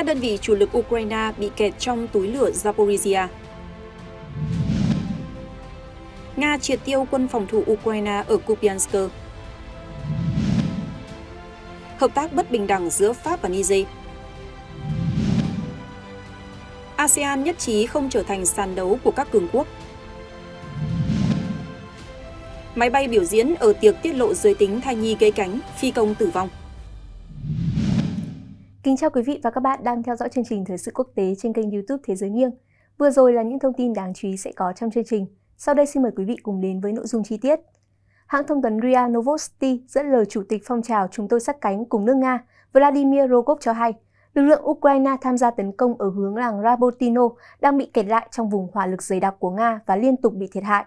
các đơn vị chủ lực Ukraine bị kẹt trong túi lửa Zaporizhia. Nga triệt tiêu quân phòng thủ Ukraine ở Kupiansk. Hợp tác bất bình đẳng giữa Pháp và Niger. ASEAN nhất trí không trở thành sàn đấu của các cường quốc. Máy bay biểu diễn ở tiệc tiết lộ giới tính thai nhi gây cánh, phi công tử vong. Kính chào quý vị và các bạn đang theo dõi chương trình Thời sự quốc tế trên kênh youtube Thế giới nghiêng. Vừa rồi là những thông tin đáng chú ý sẽ có trong chương trình. Sau đây xin mời quý vị cùng đến với nội dung chi tiết. Hãng thông tấn RIA Novosti dẫn lời Chủ tịch phong trào Chúng tôi sát cánh cùng nước Nga Vladimir Rogov cho hay, lực lượng Ukraine tham gia tấn công ở hướng làng Rabotino đang bị kẹt lại trong vùng hỏa lực dày đặc của Nga và liên tục bị thiệt hại.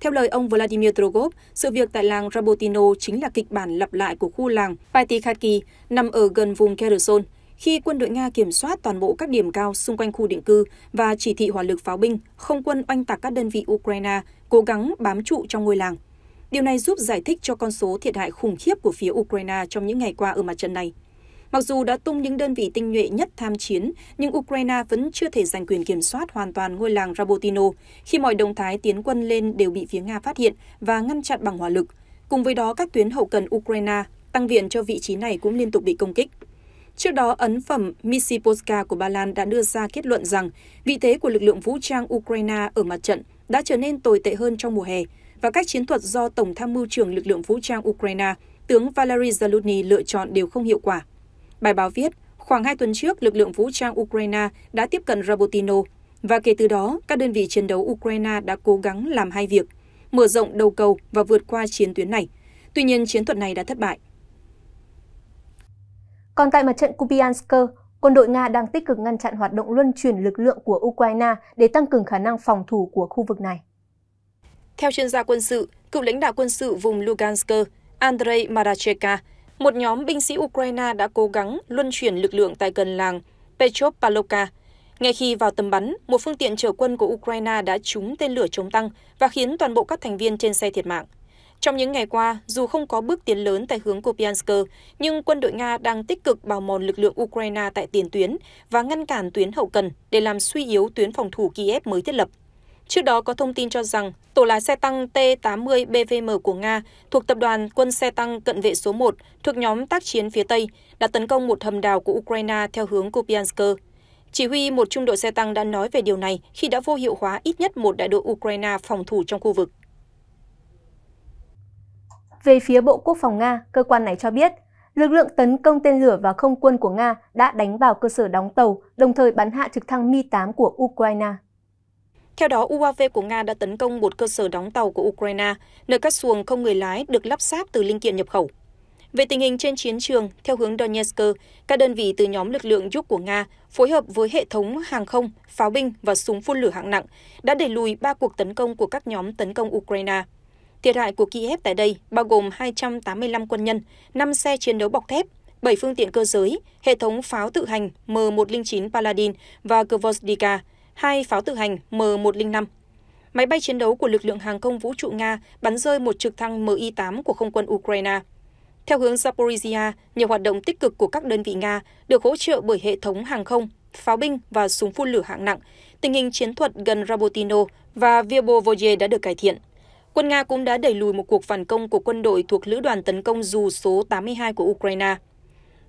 Theo lời ông Vladimir Trogov, sự việc tại làng Rabotino chính là kịch bản lặp lại của khu làng Paitikhaki nằm ở gần vùng Kherson, khi quân đội Nga kiểm soát toàn bộ các điểm cao xung quanh khu định cư và chỉ thị hỏa lực pháo binh, không quân oanh tạc các đơn vị Ukraine cố gắng bám trụ trong ngôi làng. Điều này giúp giải thích cho con số thiệt hại khủng khiếp của phía Ukraine trong những ngày qua ở mặt trận này. Mặc dù đã tung những đơn vị tinh nhuệ nhất tham chiến, nhưng Ukraine vẫn chưa thể giành quyền kiểm soát hoàn toàn ngôi làng Rabotino khi mọi động thái tiến quân lên đều bị phía Nga phát hiện và ngăn chặn bằng hỏa lực. Cùng với đó, các tuyến hậu cần Ukraine tăng viện cho vị trí này cũng liên tục bị công kích. Trước đó, ấn phẩm Misiposka của Ba Lan đã đưa ra kết luận rằng vị thế của lực lượng vũ trang Ukraine ở mặt trận đã trở nên tồi tệ hơn trong mùa hè và các chiến thuật do Tổng tham mưu trưởng lực lượng vũ trang Ukraine, tướng Valery Zaluzny lựa chọn đều không hiệu quả. Bài báo viết, khoảng 2 tuần trước, lực lượng vũ trang Ukraine đã tiếp cận Rabotino, và kể từ đó, các đơn vị chiến đấu Ukraine đã cố gắng làm hai việc, mở rộng đầu cầu và vượt qua chiến tuyến này. Tuy nhiên, chiến thuật này đã thất bại. Còn tại mặt trận Kupiansk, quân đội Nga đang tích cực ngăn chặn hoạt động luân chuyển lực lượng của Ukraine để tăng cường khả năng phòng thủ của khu vực này. Theo chuyên gia quân sự, cựu lãnh đạo quân sự vùng Lugansk, Andrei Maracheka, một nhóm binh sĩ Ukraine đã cố gắng luân chuyển lực lượng tại gần làng Petropavlovka. Ngay khi vào tầm bắn, một phương tiện chở quân của Ukraine đã trúng tên lửa chống tăng và khiến toàn bộ các thành viên trên xe thiệt mạng. Trong những ngày qua, dù không có bước tiến lớn tại hướng Kupiansk, nhưng quân đội Nga đang tích cực bào mòn lực lượng Ukraine tại tiền tuyến và ngăn cản tuyến hậu cần để làm suy yếu tuyến phòng thủ Kiev mới thiết lập. Trước đó có thông tin cho rằng tổ lái xe tăng T-80 BVM của Nga thuộc tập đoàn quân xe tăng cận vệ số 1 thuộc nhóm tác chiến phía Tây đã tấn công một hầm đào của Ukraine theo hướng Kupiansk. Chỉ huy một trung đội xe tăng đã nói về điều này khi đã vô hiệu hóa ít nhất một đại đội Ukraine phòng thủ trong khu vực. Về phía Bộ Quốc phòng Nga, cơ quan này cho biết, lực lượng tấn công tên lửa và không quân của Nga đã đánh vào cơ sở đóng tàu, đồng thời bắn hạ trực thăng Mi-8 của Ukraine. Theo đó, UAV của Nga đã tấn công một cơ sở đóng tàu của Ukraine, nơi các xuồng không người lái được lắp ráp từ linh kiện nhập khẩu. Về tình hình trên chiến trường, theo hướng Donetsk, các đơn vị từ nhóm lực lượng giúp của Nga phối hợp với hệ thống hàng không, pháo binh và súng phun lửa hạng nặng đã đẩy lùi ba cuộc tấn công của các nhóm tấn công Ukraine. Thiệt hại của Kiev tại đây bao gồm 285 quân nhân, 5 xe chiến đấu bọc thép, 7 phương tiện cơ giới, hệ thống pháo tự hành M109 Paladin và Kvozdika, hai pháo tự hành M105. Máy bay chiến đấu của lực lượng hàng không vũ trụ Nga bắn rơi một trực thăng Mi-8 của không quân Ukraine. Theo hướng Zaporizhia, nhiều hoạt động tích cực của các đơn vị Nga được hỗ trợ bởi hệ thống hàng không, pháo binh và súng phun lửa hạng nặng. Tình hình chiến thuật gần Rabotino và Vierbovoye đã được cải thiện. Quân Nga cũng đã đẩy lùi một cuộc phản công của quân đội thuộc lữ đoàn tấn công dù số 82 của Ukraine.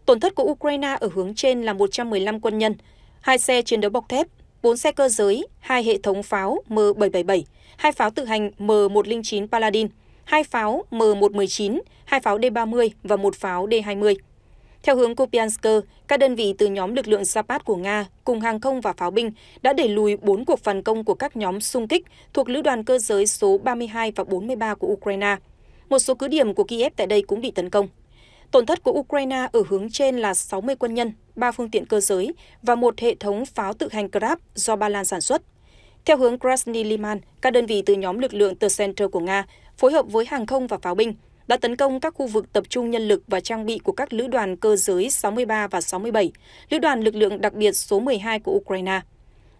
Tổn thất của Ukraine ở hướng trên là 115 quân nhân, hai xe chiến đấu bọc thép, 4 xe cơ giới, 2 hệ thống pháo M777, 2 pháo tự hành M109 Paladin, 2 pháo M119, 2 pháo D30 và 1 pháo D20. Theo hướng Kupiansk, các đơn vị từ nhóm lực lượng Zapat của Nga cùng hàng không và pháo binh đã đẩy lùi 4 cuộc phản công của các nhóm xung kích thuộc lữ đoàn cơ giới số 32 và 43 của Ukraine. Một số cứ điểm của Kiev tại đây cũng bị tấn công. Tổn thất của Ukraine ở hướng trên là 60 quân nhân, 3 phương tiện cơ giới và một hệ thống pháo tự hành Grab do Ba Lan sản xuất. Theo hướng Krasny Liman, các đơn vị từ nhóm lực lượng từ Center của Nga phối hợp với hàng không và pháo binh đã tấn công các khu vực tập trung nhân lực và trang bị của các lữ đoàn cơ giới 63 và 67, lữ đoàn lực lượng đặc biệt số 12 của Ukraine.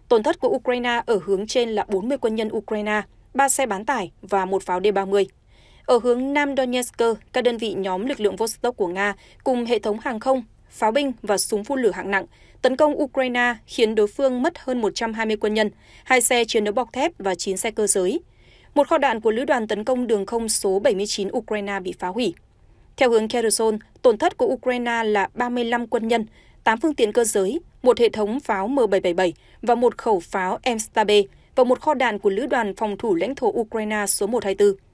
Tổn thất của Ukraine ở hướng trên là 40 quân nhân Ukraine, 3 xe bán tải và một pháo D-30. Ở hướng Nam Donetsk, các đơn vị nhóm lực lượng Vostok của Nga cùng hệ thống hàng không, pháo binh và súng phun lửa hạng nặng tấn công Ukraine khiến đối phương mất hơn 120 quân nhân, hai xe chiến đấu bọc thép và 9 xe cơ giới. Một kho đạn của lữ đoàn tấn công đường không số 79 Ukraine bị phá hủy. Theo hướng Kherson, tổn thất của Ukraine là 35 quân nhân, 8 phương tiện cơ giới, một hệ thống pháo M777 và một khẩu pháo m và một kho đạn của lữ đoàn phòng thủ lãnh thổ Ukraine số 124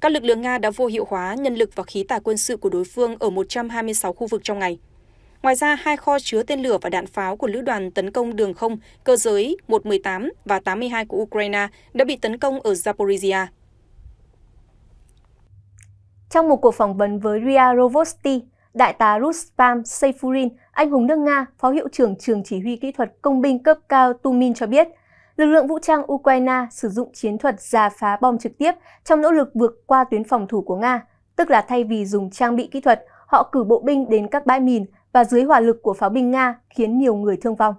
các lực lượng Nga đã vô hiệu hóa nhân lực và khí tài quân sự của đối phương ở 126 khu vực trong ngày. Ngoài ra, hai kho chứa tên lửa và đạn pháo của lữ đoàn tấn công đường không, cơ giới 118 và 82 của Ukraine đã bị tấn công ở Zaporizhia. Trong một cuộc phỏng vấn với Ria Rovosti, Đại tá Rustam Seifurin, anh hùng nước Nga, Phó Hiệu trưởng Trường Chỉ huy Kỹ thuật Công binh cấp cao Tumin cho biết – lực lượng vũ trang Ukraine sử dụng chiến thuật giả phá bom trực tiếp trong nỗ lực vượt qua tuyến phòng thủ của Nga, tức là thay vì dùng trang bị kỹ thuật, họ cử bộ binh đến các bãi mìn và dưới hỏa lực của pháo binh Nga khiến nhiều người thương vong.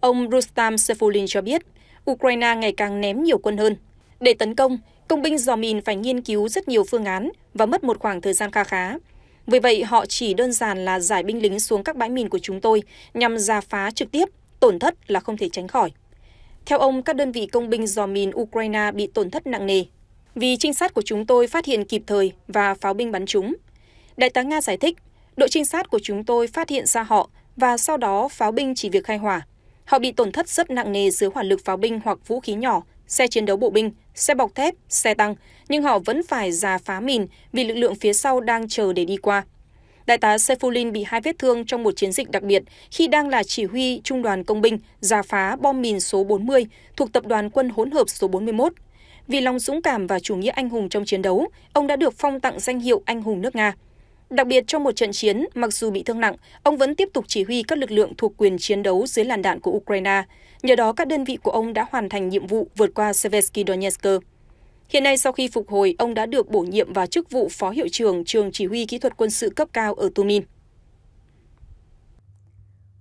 Ông Rustam Sefulin cho biết, Ukraine ngày càng ném nhiều quân hơn. Để tấn công, công binh dò mìn phải nghiên cứu rất nhiều phương án và mất một khoảng thời gian kha khá. Vì vậy, họ chỉ đơn giản là giải binh lính xuống các bãi mìn của chúng tôi nhằm giả phá trực tiếp tổn thất là không thể tránh khỏi. Theo ông, các đơn vị công binh dò mìn Ukraine bị tổn thất nặng nề vì trinh sát của chúng tôi phát hiện kịp thời và pháo binh bắn chúng. Đại tá Nga giải thích, đội trinh sát của chúng tôi phát hiện ra họ và sau đó pháo binh chỉ việc khai hỏa. Họ bị tổn thất rất nặng nề dưới hỏa lực pháo binh hoặc vũ khí nhỏ, xe chiến đấu bộ binh, xe bọc thép, xe tăng, nhưng họ vẫn phải giả phá mìn vì lực lượng phía sau đang chờ để đi qua. Đại tá Sefulin bị hai vết thương trong một chiến dịch đặc biệt khi đang là chỉ huy trung đoàn công binh giả phá bom mìn số 40 thuộc tập đoàn quân hỗn hợp số 41. Vì lòng dũng cảm và chủ nghĩa anh hùng trong chiến đấu, ông đã được phong tặng danh hiệu anh hùng nước Nga. Đặc biệt trong một trận chiến, mặc dù bị thương nặng, ông vẫn tiếp tục chỉ huy các lực lượng thuộc quyền chiến đấu dưới làn đạn của Ukraine. Nhờ đó, các đơn vị của ông đã hoàn thành nhiệm vụ vượt qua Seversky Donetsk. Hiện nay sau khi phục hồi, ông đã được bổ nhiệm vào chức vụ phó hiệu trưởng trường chỉ huy kỹ thuật quân sự cấp cao ở Tumin.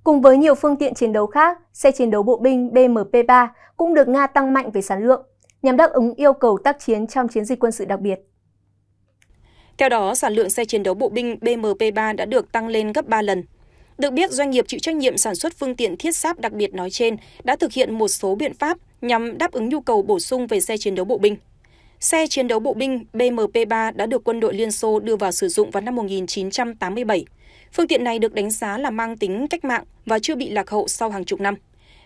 Cùng với nhiều phương tiện chiến đấu khác, xe chiến đấu bộ binh BMP-3 cũng được Nga tăng mạnh về sản lượng, nhằm đáp ứng yêu cầu tác chiến trong chiến dịch quân sự đặc biệt. Theo đó, sản lượng xe chiến đấu bộ binh BMP-3 đã được tăng lên gấp 3 lần. Được biết, doanh nghiệp chịu trách nhiệm sản xuất phương tiện thiết giáp đặc biệt nói trên đã thực hiện một số biện pháp nhằm đáp ứng nhu cầu bổ sung về xe chiến đấu bộ binh. Xe chiến đấu bộ binh BMP-3 đã được quân đội Liên Xô đưa vào sử dụng vào năm 1987. Phương tiện này được đánh giá là mang tính cách mạng và chưa bị lạc hậu sau hàng chục năm.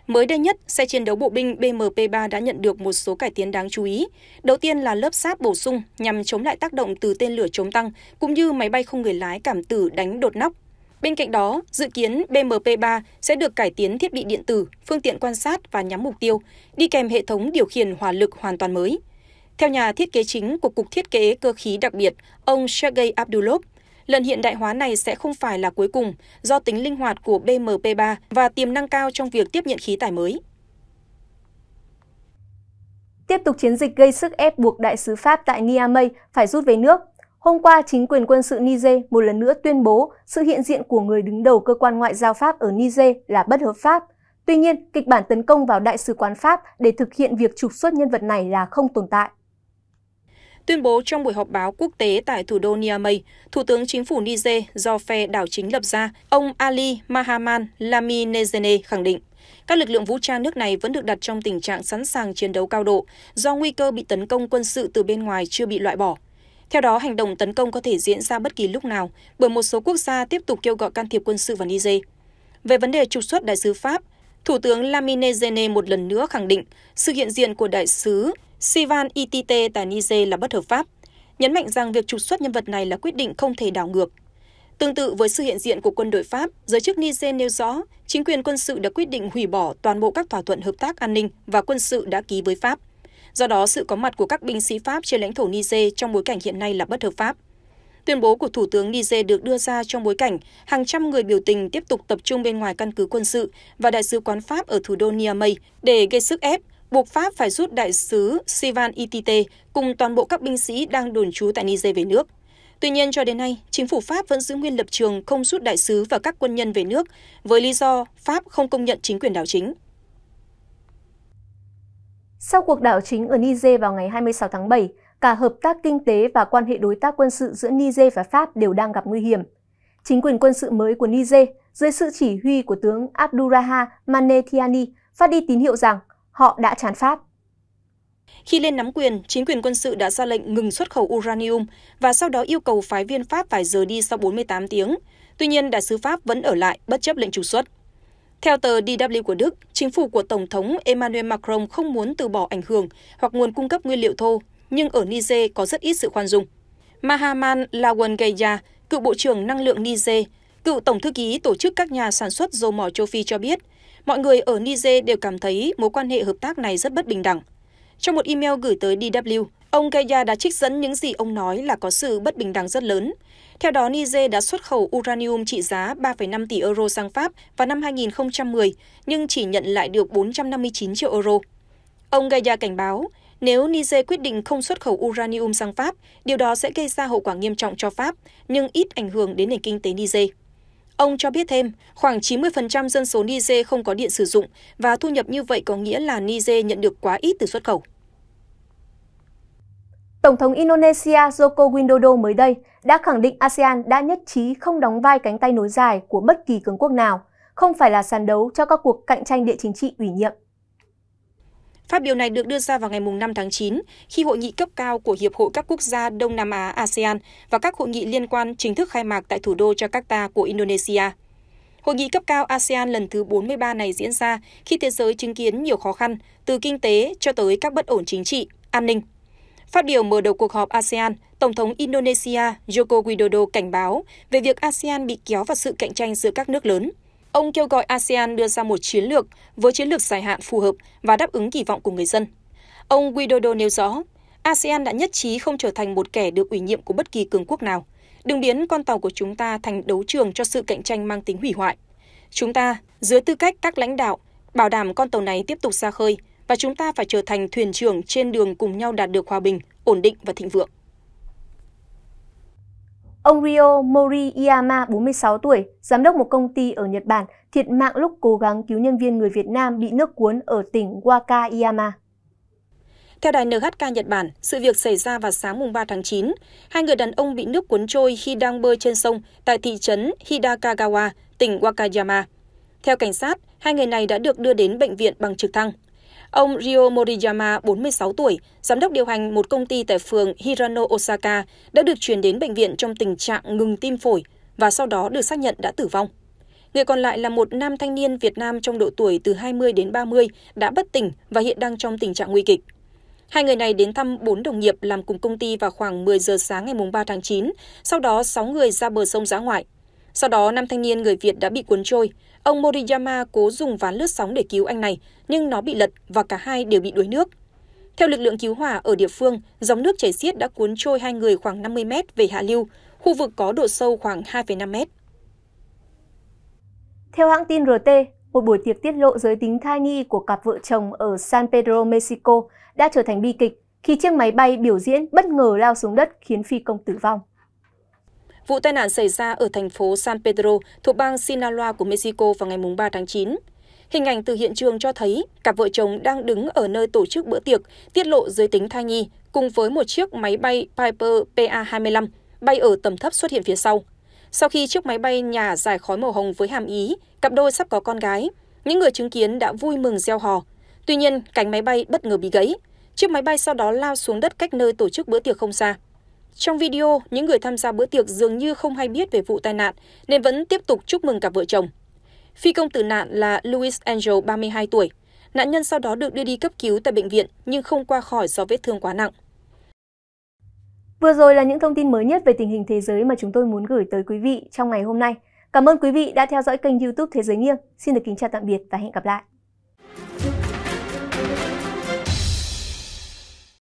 Mới đây nhất, xe chiến đấu bộ binh BMP-3 đã nhận được một số cải tiến đáng chú ý. Đầu tiên là lớp sáp bổ sung nhằm chống lại tác động từ tên lửa chống tăng cũng như máy bay không người lái cảm tử đánh đột nóc. Bên cạnh đó, dự kiến BMP-3 sẽ được cải tiến thiết bị điện tử, phương tiện quan sát và nhắm mục tiêu, đi kèm hệ thống điều khiển hỏa lực hoàn toàn mới. Theo nhà thiết kế chính của Cục Thiết kế Cơ khí đặc biệt, ông Sergei Abdulov, lần hiện đại hóa này sẽ không phải là cuối cùng do tính linh hoạt của BMP3 và tiềm năng cao trong việc tiếp nhận khí tải mới. Tiếp tục chiến dịch gây sức ép buộc đại sứ Pháp tại Niamey phải rút về nước, hôm qua chính quyền quân sự Niger một lần nữa tuyên bố sự hiện diện của người đứng đầu cơ quan ngoại giao Pháp ở Niger là bất hợp pháp. Tuy nhiên, kịch bản tấn công vào đại sứ quán Pháp để thực hiện việc trục xuất nhân vật này là không tồn tại. Tuyên bố trong buổi họp báo quốc tế tại thủ đô Niamey, Thủ tướng Chính phủ Niger do phe đảo chính lập ra, ông Ali Mahaman Laminezene khẳng định, các lực lượng vũ trang nước này vẫn được đặt trong tình trạng sẵn sàng chiến đấu cao độ do nguy cơ bị tấn công quân sự từ bên ngoài chưa bị loại bỏ. Theo đó, hành động tấn công có thể diễn ra bất kỳ lúc nào bởi một số quốc gia tiếp tục kêu gọi can thiệp quân sự vào Niger. Về vấn đề trục xuất đại sứ Pháp, Thủ tướng Lamine Zene một lần nữa khẳng định sự hiện diện của đại sứ Sivan Itite tại Niger là bất hợp pháp, nhấn mạnh rằng việc trục xuất nhân vật này là quyết định không thể đảo ngược. Tương tự với sự hiện diện của quân đội Pháp, giới chức Niger nêu rõ chính quyền quân sự đã quyết định hủy bỏ toàn bộ các thỏa thuận hợp tác an ninh và quân sự đã ký với Pháp. Do đó, sự có mặt của các binh sĩ Pháp trên lãnh thổ Niger trong bối cảnh hiện nay là bất hợp pháp. Tuyên bố của Thủ tướng Niger được đưa ra trong bối cảnh hàng trăm người biểu tình tiếp tục tập trung bên ngoài căn cứ quân sự và đại sứ quán Pháp ở thủ đô Niamey để gây sức ép buộc Pháp phải rút đại sứ Sivan Itite cùng toàn bộ các binh sĩ đang đồn trú tại Niger về nước. Tuy nhiên, cho đến nay, chính phủ Pháp vẫn giữ nguyên lập trường không rút đại sứ và các quân nhân về nước với lý do Pháp không công nhận chính quyền đảo chính. Sau cuộc đảo chính ở Niger vào ngày 26 tháng 7, cả hợp tác kinh tế và quan hệ đối tác quân sự giữa Niger và Pháp đều đang gặp nguy hiểm. Chính quyền quân sự mới của Niger, dưới sự chỉ huy của tướng Abduraha Mane phát đi tín hiệu rằng họ đã chán Pháp. Khi lên nắm quyền, chính quyền quân sự đã ra lệnh ngừng xuất khẩu uranium và sau đó yêu cầu phái viên Pháp phải rời đi sau 48 tiếng. Tuy nhiên, đại sứ Pháp vẫn ở lại bất chấp lệnh trục xuất. Theo tờ DW của Đức, chính phủ của Tổng thống Emmanuel Macron không muốn từ bỏ ảnh hưởng hoặc nguồn cung cấp nguyên liệu thô, nhưng ở Niger có rất ít sự khoan dung. Mahaman Lawangeya, cựu Bộ trưởng Năng lượng Niger, cựu Tổng thư ký Tổ chức các nhà sản xuất dầu mỏ châu Phi cho biết, Mọi người ở Niger đều cảm thấy mối quan hệ hợp tác này rất bất bình đẳng. Trong một email gửi tới DW, ông Gaya đã trích dẫn những gì ông nói là có sự bất bình đẳng rất lớn. Theo đó, Niger đã xuất khẩu uranium trị giá 3,5 tỷ euro sang Pháp vào năm 2010, nhưng chỉ nhận lại được 459 triệu euro. Ông Gaya cảnh báo, nếu Niger quyết định không xuất khẩu uranium sang Pháp, điều đó sẽ gây ra hậu quả nghiêm trọng cho Pháp, nhưng ít ảnh hưởng đến nền kinh tế Niger. Ông cho biết thêm, khoảng 90% dân số Niger không có điện sử dụng và thu nhập như vậy có nghĩa là Niger nhận được quá ít từ xuất khẩu. Tổng thống Indonesia Joko Widodo mới đây đã khẳng định ASEAN đã nhất trí không đóng vai cánh tay nối dài của bất kỳ cường quốc nào, không phải là sàn đấu cho các cuộc cạnh tranh địa chính trị ủy nhiệm. Phát biểu này được đưa ra vào ngày 5 tháng 9 khi hội nghị cấp cao của Hiệp hội các quốc gia Đông Nam Á ASEAN và các hội nghị liên quan chính thức khai mạc tại thủ đô Jakarta của Indonesia. Hội nghị cấp cao ASEAN lần thứ 43 này diễn ra khi thế giới chứng kiến nhiều khó khăn, từ kinh tế cho tới các bất ổn chính trị, an ninh. Phát biểu mở đầu cuộc họp ASEAN, Tổng thống Indonesia Joko Widodo cảnh báo về việc ASEAN bị kéo vào sự cạnh tranh giữa các nước lớn – Ông kêu gọi ASEAN đưa ra một chiến lược với chiến lược dài hạn phù hợp và đáp ứng kỳ vọng của người dân. Ông Widodo nêu rõ, ASEAN đã nhất trí không trở thành một kẻ được ủy nhiệm của bất kỳ cường quốc nào. Đừng biến con tàu của chúng ta thành đấu trường cho sự cạnh tranh mang tính hủy hoại. Chúng ta, dưới tư cách các lãnh đạo, bảo đảm con tàu này tiếp tục ra khơi và chúng ta phải trở thành thuyền trưởng trên đường cùng nhau đạt được hòa bình, ổn định và thịnh vượng. Ông Ryo Moriyama, 46 tuổi, giám đốc một công ty ở Nhật Bản, thiệt mạng lúc cố gắng cứu nhân viên người Việt Nam bị nước cuốn ở tỉnh Wakayama. Theo đài NHK Nhật Bản, sự việc xảy ra vào sáng mùng 3 tháng 9. Hai người đàn ông bị nước cuốn trôi khi đang bơi trên sông tại thị trấn Hidakagawa, tỉnh Wakayama. Theo cảnh sát, hai người này đã được đưa đến bệnh viện bằng trực thăng. Ông Ryo Moriyama, 46 tuổi, giám đốc điều hành một công ty tại phường Hirano, Osaka, đã được chuyển đến bệnh viện trong tình trạng ngừng tim phổi và sau đó được xác nhận đã tử vong. Người còn lại là một nam thanh niên Việt Nam trong độ tuổi từ 20 đến 30 đã bất tỉnh và hiện đang trong tình trạng nguy kịch. Hai người này đến thăm bốn đồng nghiệp làm cùng công ty vào khoảng 10 giờ sáng ngày 3 tháng 9, sau đó 6 người ra bờ sông giã ngoại. Sau đó, nam thanh niên người Việt đã bị cuốn trôi, Ông Moriyama cố dùng ván lướt sóng để cứu anh này, nhưng nó bị lật và cả hai đều bị đuối nước. Theo lực lượng cứu hỏa ở địa phương, dòng nước chảy xiết đã cuốn trôi hai người khoảng 50 mét về hạ lưu, khu vực có độ sâu khoảng 2,5 mét. Theo hãng tin RT, một buổi tiệc tiết lộ giới tính thai nhi của cặp vợ chồng ở San Pedro, Mexico đã trở thành bi kịch khi chiếc máy bay biểu diễn bất ngờ lao xuống đất khiến phi công tử vong. Vụ tai nạn xảy ra ở thành phố San Pedro thuộc bang Sinaloa của Mexico vào ngày 3 tháng 9. Hình ảnh từ hiện trường cho thấy cặp vợ chồng đang đứng ở nơi tổ chức bữa tiệc tiết lộ giới tính thai nhi cùng với một chiếc máy bay Piper PA-25 bay ở tầm thấp xuất hiện phía sau. Sau khi chiếc máy bay nhà dài khói màu hồng với hàm ý, cặp đôi sắp có con gái, những người chứng kiến đã vui mừng gieo hò. Tuy nhiên, cánh máy bay bất ngờ bị gãy. Chiếc máy bay sau đó lao xuống đất cách nơi tổ chức bữa tiệc không xa trong video những người tham gia bữa tiệc dường như không hay biết về vụ tai nạn nên vẫn tiếp tục chúc mừng cặp vợ chồng phi công tử nạn là louis angel 32 tuổi nạn nhân sau đó được đưa đi cấp cứu tại bệnh viện nhưng không qua khỏi do vết thương quá nặng Vừa rồi là những thông tin mới nhất về tình hình thế giới mà chúng tôi muốn gửi tới quý vị trong ngày hôm nay. Cảm ơn quý vị đã theo dõi kênh youtube Thế giới nghiêng. Xin được kính chào tạm biệt và hẹn gặp lại.